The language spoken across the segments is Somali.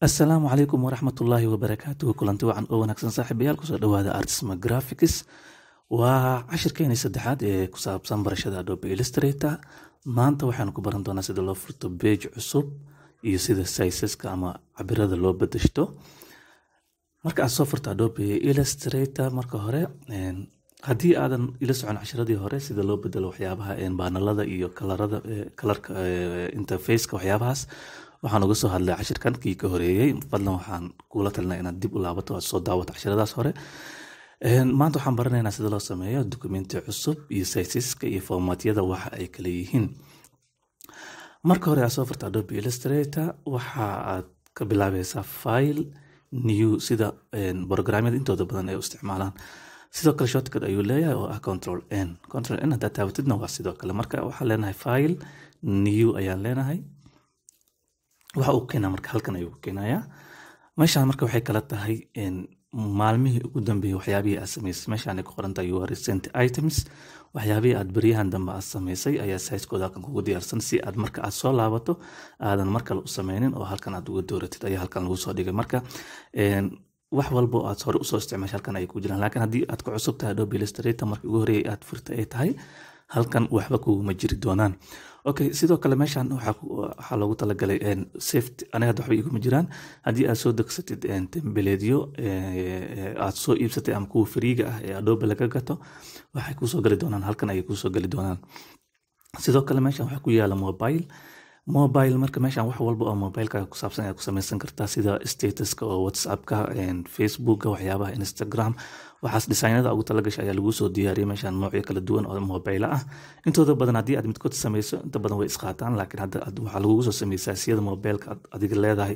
asalaamu calaykum waraxmatullaahi wabarakaatuhu kulanti wacan oo wanaagsan saaxiibayaal kusoo dhawaada artisma graphics waa cashirkeenii saddexaad ee ku saabsan barashada adobe illustrator maanta waxaanu ku baran doonaa sida loo furto beej cusub iyo sida sizeska ama cabirada loo badashto marka aad soo furto adobe illustrator marka hore haddii aadan ila socon cashiradii hore sida loo bedelo waxyaabaha baanalada iyo kalarada kalarka interfaceka waxyaabahaas waxaan uga soo hadlay cashirkan kii ka horeeyey fadlan waxaan kula talinaa inaad dib u laabato aad soo daawato cashiradaas hore maanta waxaan baranaynaa sida loo sameeyo dukumenti cusub iyo saysiska iyo formatyada waxa ay kala yihiin marka hore aad soo farta adobe illustrator waxa aad ka bilaabaysaa file new sida programyada intooda badan ay u isticmaalaan sidoo kale shortcut ayuu leeyahay oo ah control n control n haddaa taawatidna waa sidoo kale marka waxaan leenahay file new ayaan leenahay waxa uu keenaa marka halkan ayuu keenayaa meeshaan marka waxay kala tahay maalmihii ugu dambeeyey waxyaabihii aad samaysay meeshaan ku qoran tahay your recent items waxyaabihii aad beryahan dambe aad samaysay ayaa saiskooda halkan kugu diyaarsan si aad marka aad soo laabato aadan mar kale u sameynin oo halkan aad uga dooratid ayaa halkan lagu soo dhigay marka wax walba aad hore usoo isticmaashay halkan ay ku jiraan laakiin haddii aad ku cusub tahay adobe markii ugu horreeyay aad furta ay tahay halkan waxba kuguma jiri doonaan okay sidoo kale meeshan waxaa loogu talagalay safety aniga hadda waxba iguma jiraan haddii aad soo degsatid tembeleedyo aad soo iibsatay ama kuwa fariiga ah ee adobe laga gato waxay kuusoo gali doonaan halkan ayay kuusoo gali doonaan sidoo kale meeshan waxaa ku yaala mobile mobile marka meeshaan wax walba oo mobileka ku saabsan ayaa ku samaysan kartaa sida statuska oo whatsappka facebooka waxyaabaha instagram waxaas designada ugu talagasha ayaa lagu soo diyaariyay meeshaan noocyo kala duwan oo mobila ah intooda badan haddii aad midkood samayso inta badan way isqaataan laakiin hadda waxaa lagugu soo sameeyey saasiyada mobileka aad adiga leedahay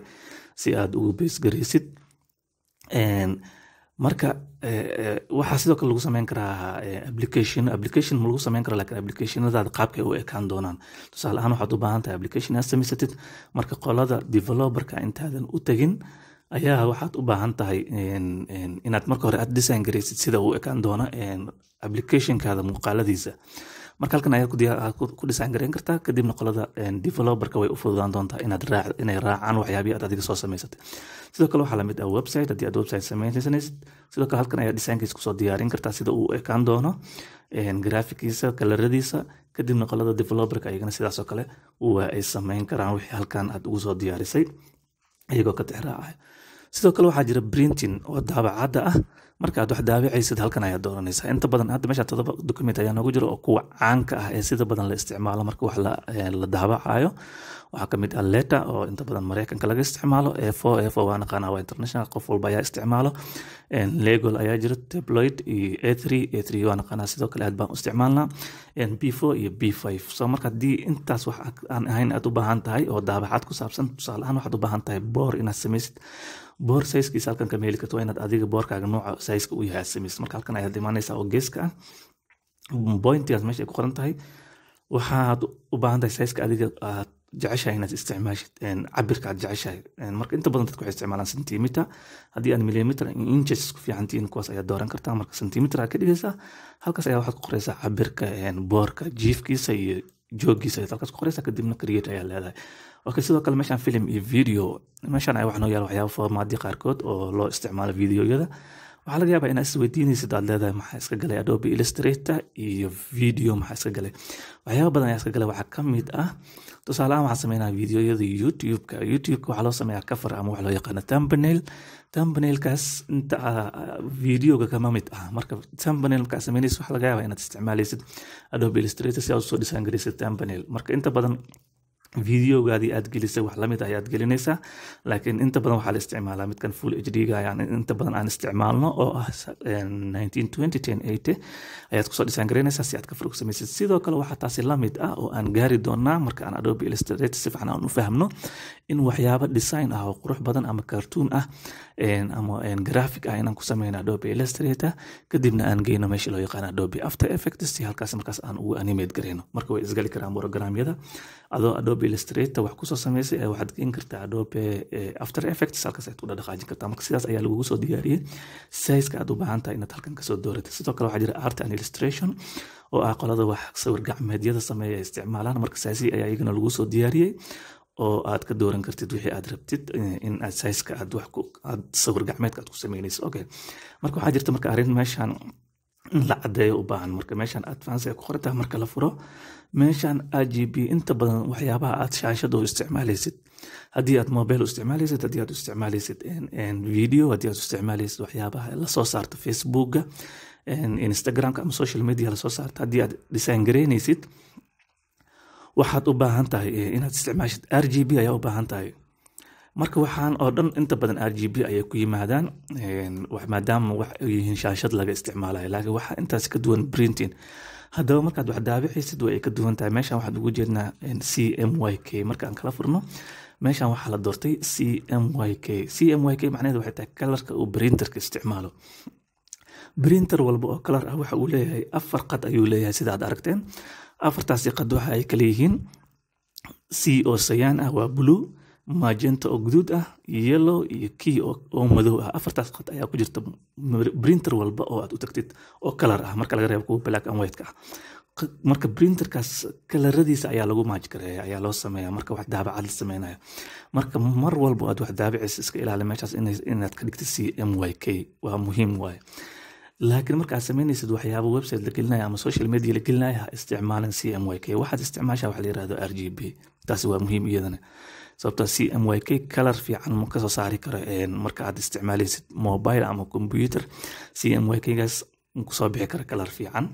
si aad ugu beesgaraysid marka eh, eh, waxaa sidoo kale lagu sameyn karaa eh, application application ma lagu sameyn kara lakin applicationadaada qaabkay u ekaan doonaan tusaale ahaan waxaad u baahan tahay application aad samaysatid marka qolada developerka intaadan u tegin ayaa waxaad u baahan tahay inaad marka hore aad design garaysid sida uu ekaan doona applicationkaada muuqaaladiisa marka halkan ayaa ku design ah, garayn kartaa kadibna qolada developerka way u fududaan doontaa inaad inay raacaan waxyaabihi aad adiga soo samaysatay sidoo kale waxaa lamid ah website haddii aad website samaysanaysid sidoo kale halkan ayaa designkiisa kusoo diyaarin kartaa sida uu ekaan doono graafikiisa kalaradiisa kadibna qolada developerka ayagana sidaasoo kale waa ay samayn karaan wixii halkan aad ugu soo diyaarisay iyagoo ka tixraacaya sidoo kale waxaa jira printing oo daabacadda ah markaad wax daawacaysid halkan ayaa dooranaysaa inta badan hadda meesha todoba document ayaa noogu jira oo kuwa caanka ah ee sida badan la isticmaalo marka wax la daabacayo waxaa kamid ah leta oo inta badan mareykanka laga isticmaalo efo efo waa naqaana waa international qof walba ayaa isticmaalo legol ayaa jira tabloid iyo e3 e3 waa naqaana sidoo kale aad baan u isticmaalnaa b4 iyo b5 so marka haddii intaas wax aan ahayn aad u baahan tahay oo daabacaad ku saabsan tusaale ahaan waxaad u baahan tahay boor inaad samaysid boor sayskiisa halkan kama heli karto waa inaad adiga boorkaaga nooca exerciska uu yahay samis marka halkan ayaad imaanaysaa oo geeska ah pointigaas meesha ay ku qoran tahay waxaad u baahan tahay exerciska adiga aad jeceshahay inaad isticmaashid cabirka aad jeceshahay marka inta badan dadku waxay isticmaalaan centimeter haddii aad millimeter inches ku fiican tihiin kuwaas ayaad dooran kartaa marka centimeter aad ka dhigaysaa halkaas ayaa waxaad ku qoraysaa cabirka boorka jiifkiisa iyo joogiisa ayaad halkaas ku qoraysaa kadibna create ayaa leedahay okay sidoo kale meeshaan film iyo video meeshaan ay wax noo yaal waxyaaba formaadii qaarkood oo loo isticmaalo videoyada waxaa laga yaabaa inaa isweydiinaysid aad leedahay maxaa iska galay adobe illustrator iyo video maxaa iska galay waxyaaba badan ayaa iska galay waxaa ka mid ah tusaaleahaan waxaan sameynaa videoyada youtube-ka youtube-ka waxaa loo sameeyaa cover ama waxa loo yaqaano thumbnail thumbnailkaas inta ah, videoga kama mid ah marka thumbnail markaa waxaa laga yaabaa inaad isticmaalaysid adobe illustrator si aad usoo dhisaan garaysid thumbnail marka inta badan videogaadii aad gelisay wax lamid ah ayaad gelinaysaa laakiin inta badan waxaa la isticmaalaa midkan full h d inta badan aan isticmaalno oo ah eh, ayaad kusoo dhisaan garaynaysaa si aad ka furug samaysid sidoo kale waxaa taasi lamid ah oo aan gaari doonaa marka aan adobe illustrate si fiican aan u fahmno in waxyaabo design ah oo qurux badan ama cartoon ah ama graphic ah inaan ku sameyno adobe illustrate kadibna aan geyno meesha loo yaqaan adobe after effects si halkaas markaas aan ugu animate garayno marka way isgali karaan programyada adoo adobe adobe illustrator wax kusoo sameysay waxaad gelin kartaa adobe after effects halkaas aad ku dhaqaajin kartaa marka sidaas ayaa lagugu soo diyaariyey sizeka aad u baahan tahay inaad halkan kasoo doorato sidoo kale waxaa jira art and illustration oo ah qolada wax sawir gacmeedyada sameeya ay isticmaalaan marka saasi ayaa iyagana lagu soo diyaariyey oo aad ka dooran kartid wixii aad rabtid in aad sizeka aad wax aad sawir gacmeedka aad ku sameynayso okay marka waxaa jirta marka arrin meeshan in la cadeeyo u baahan marka meeshaan advance ay ku qoran marka la furo meeshaan igb inta badan waxyaabaha aad shaashada u isticmaalaysid haddii aad mobile u isticmaalaysid haddii aad u isticmaalaysid video haddii aad isticmaalaysid waxyaabaha lasoo saarto facebooka instagramka ama social media lasoo saarto haddii aad design garaynaysid waxaad u baahan tahay eh, inaad isticmaashid r g b ayaa u baahan tahay marka waxaan oo dhan inta badan r g b ayay ku yimaadaan maadaama wax yihiin shaashad laga isticmaalayo laakiin waxaa intaas ka duwan printing haddaba markaad wax daabicaysid way ka duwan tahay meeshan waxaan ugu jeednaa c m y k markaan kala furno meeshan waxaa la doortay c m y k c m y k macnaheed waxay tahay kalarka uu printerka isticmaalo brinter walba oo kalar ah waxa uu leeyahay afar qad ayuu leeyahay sida aragteen afartaasi qad waxa ay kala yihiin c oo sayaan ah waa blue magento oo guduud ah yellow iyo key oo madow ah afartaas qad ayaa ku jirta printer walba oo aad u tagtid oo color ah marka laga reebo kuwa black and white ka marka printerkaas kalaradiisa ayaa lagu maaji kareeya ayaa loo sameeya marka wax daabacad la sameynaya marka mar walba aad wax daabacis iska ilaali meeshaas inaad ka dhigtid c m y k waa muhiim waaye laakiin marka aad sameynaysid waxyaaba website la gelinaya ama social media la gelinaya ha isticmaalin c m y k waxaad isticmaashaa wax la yirahdo r g b taasi waa muhiim iyadana sababtaa c m y k kalar fiican ma kasoo saari karo marka aad isticmaaleysid mobile ama computer c kusoo bixi karo kalar fiican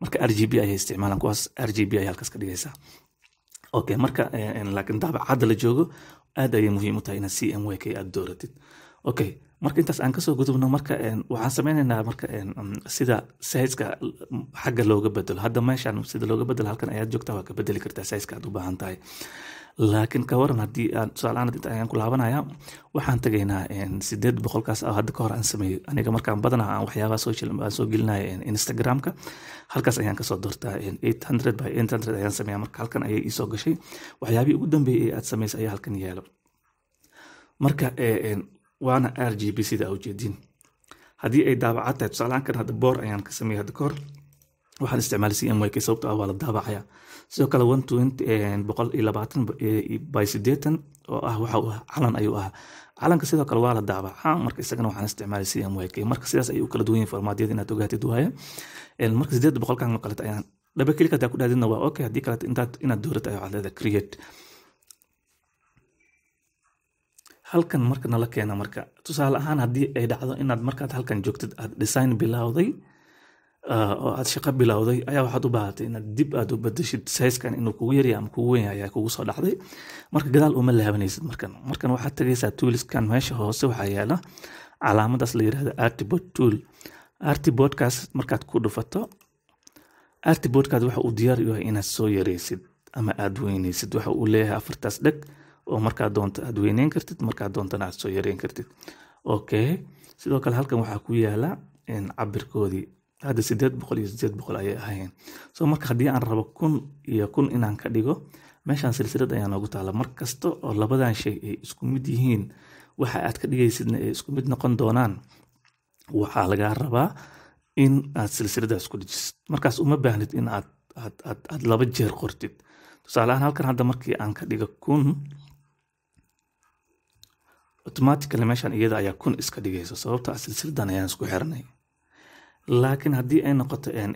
marka r g b ayay isticmaalaan kuwaas r g b ayay halkaas ka dhigaysaa okay marka laakiin daabacadda la joogo aad ayay muhiim u tahay inaad c m y aad dooratid okay marka intaas aan kasoo gudubno marka waxaan sameyneynaa marka sida siska xagga looga bedelo hadda meeshaan sida looga bedelo halkan ayaad joogtaa waa ka bedeli kartaa siska aad u baahan tahay laakiin ka waran haddii aan tusaalaaan inta ayaan ku laabanaya waxaan tegaynaa sideed boqolkaas hadda ka hor aan sameeyo aniga markaan badana aan waxyaabaha social aan soo gelinaya instagramka halkaas ayaan kasoo doortaa eight hundred by eight hundred ayaan sameeya marka halkan ayay iisoo gashay waxyaabihii ugu dambeeyey ee aad sameysay ayaa halkan yaalo marka e, waana r g b sida ujeedin haddii ay daabacaad tahay tusaalaankan hadda boor ayaan ka sameeyay hadda ka hor waxaan isticmaalay c m y k sababto ah waa la daabacaya sidoo kale one twenty eh, sideetan eh, oo ah waxa calan ayuu ahaa calanka sidoo kale waa la daabacaa marka isagana waxaan isticmaalay c marka sidaas ayay u kala duwan yihin formaadyada inaad ogaatid waaye eh, marka sideed boqolkan ma qalata ayaan dhaba keli hadaa ku dhahdidna waa okay haddii kaleta intaad inaad dowrata ayo cadleeda create halkan marka nala keena marka tusaale ahaan haddii ay dhacdo inaad markaad halkan joogtid aad design bilowday oo aad shaqo bilowday ayaa waxaad u baahatay inaad dib aad u badashid sayskan inuu kugu yarya ama kugu weyn ayaa kugu soo dhacday marka gadaal uma laabanaysid markan markan waxaad tagaysaa tuuliskan meesha hoose waxaa yaala calaamadaas la yirahda artibod tool artibodkaas markaad ku dhufato artibodkaad waxa uu diyaar u yahay inaad soo yaraysid ama aad weynaysid waxa uu leeyahay afartaas dheg oo markaa doonto aad weyneyn kartid markaa doontana aad soo yareyn kartid okay sidoo kale halkan waxaa ku yaala cabirkoodii hadda sideed boqol iyo sideed boqol ayay ahayn so marka haddii aan rabo kun iyo kun inaan ka dhigo meeshaan silsilad ayaa noogu taala markasta oo labadan shay ay isku mid yihiin waxa aad ka dhigaysidna ay isku mid noqon doonaan waxaa lagaa rabaa in aad silsiladaas ku dhejisid markaas uma baahnid in aad aad aad laba jeer qortid tusaale ahaan halkan hadda markii aan ka dhigo kun automatically meeshaan iyada ayaa kun iska dhigaysa sababta silsiladan ayaan isku xiranay laakiin haddii ay noqoto in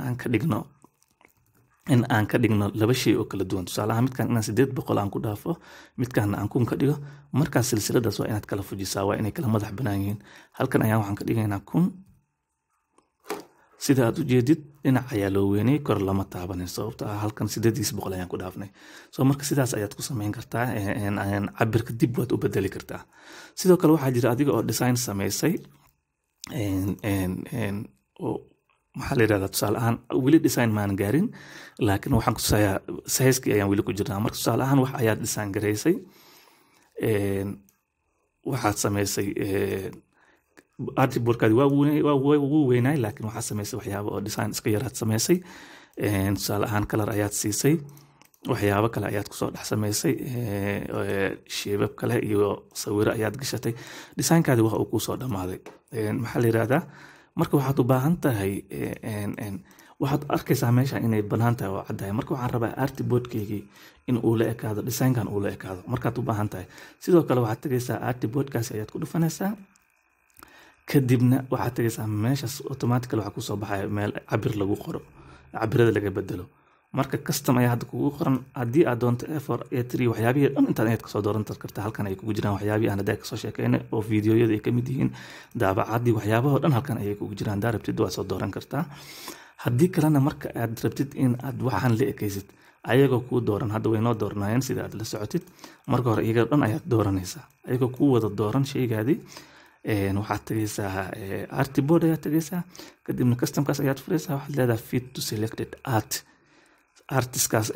aan ka dhigno in aan ka dhigno laba shay oo kala duwan tusaalaha midkan inaan sideed boqol aan ku dhaafo midkaana aan kun ka dhigo markaas silsiladaas waa inaad kala fujisaa waa inay kala madax banaan yihiin halkan ayaan waxaan ka dhigaynaa kun sida aad u jeedid dhinac ayaa loo weynay kor lama taabanin sababta ah halkan sideediis boqol ayaan ku dhaafnay so marka sidaas ayaad ku samayn kartaa cabirka dib waad u bedeli kartaa sidoo kale waxaa jira adiga oo design samaysay maxaa la yirahdaa tusaale ahaan weli design maan gaarin laakiin waxaan kutusayaa sahayskii ayaan weli ku jirnaa marka tusaale ahaan wax ayaad design garaysay waxaad samaysay artiborkaadi wuu weynaay laakiin waxaad samaysay waxyaaba oo design iska yaraad samaysay tusaale ahaan kalar ayaad siisay waxyaabo kale ayaad kusoo dhex samaysay shiibab kale iyo sawiro ayaad gashatay dhisaankaadi waxa uu kuusoo dhammaaday maxaa la yirahdaa marka waxaad u baahan tahay waxaad arkaysaa meesha inay banaan tahay oo caddahay marka waxaan rabaa artiboardkaygii in uu la ekaado dhisaynkan uu la ekaado markaad u baahan tahay sidoo kale waxaad tagaysaa artiboardkaasi ayaad ku dhufanaysaa kadibna waxaad tagaysaa meeshaas automatically waxaa kusoo baxaya meel cabir lagu qoro cabirada laga bedelo marka custom ayaa hadda kugu qoran haddii aad doonto afor atr waxyaabihii dhan intaad inaad kasoo dooran karta halkan ay kugu jiraan waxyaabihii aan hadda kasoo sheekeynay oo videoyada ay kamid yihiin daabacaddii waxyaabahoo dhan halkan ayay kugu jiraan haddaa rabtid waad soo dooran kartaa haddii kalena marka aad rabtid in aad waxaan la ekaysid ayagoo kuu dooran hadda way dooranayeen sida aad la socotid marka hore iyaga dhan ayaad dooranaysaa ayagoo kuu wada dooran sheygaadii waxaad tagaysaa artibord ayaad tagaysaa kadibna customkaas ayaad furaysaa waxaad leedahay fit to selected art artiskaas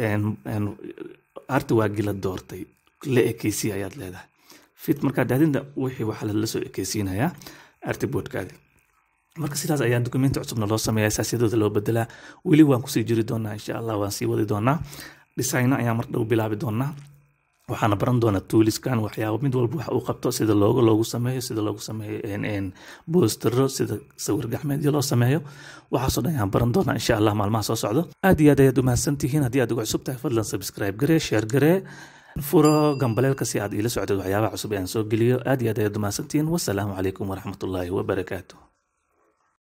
arti waa doortay la ekeysiya ayaad leedahay fit markaa daadinta wixii waxaa lala soo ekeysiinayaa arti boodhkaadi marka sidaas ayaa dukumenti cusubna loo sameeyaa siyaasiyadooda loo bedelaa weli waan kusii jiri doonaa insha allah waan sii wadi doonaa dhisayna ayaa mar dhow bilaabi doonaa waxaana baran doonaa tuuliskan waxyaaba mid walba wax uu qabto sida loogo loogu sameeyo sida loogu sameeyo boostero sida sawir gacmeedyo loo sameeyo waxaasoo dhan ayaan baran doonaa insha allah maalmaha soo socdo aad iyo aad ayaad umahadsantihiin haddii aad uga cusub tahay fadlan subscribe garee sheer garee furo gambaleelka si aad iila socdeed waxyaabaha cusub aan soo geliyo aad iyo aad ayaad umahadsantihiin wasalaamu calaykum waraxmatullaahi wabarakaatu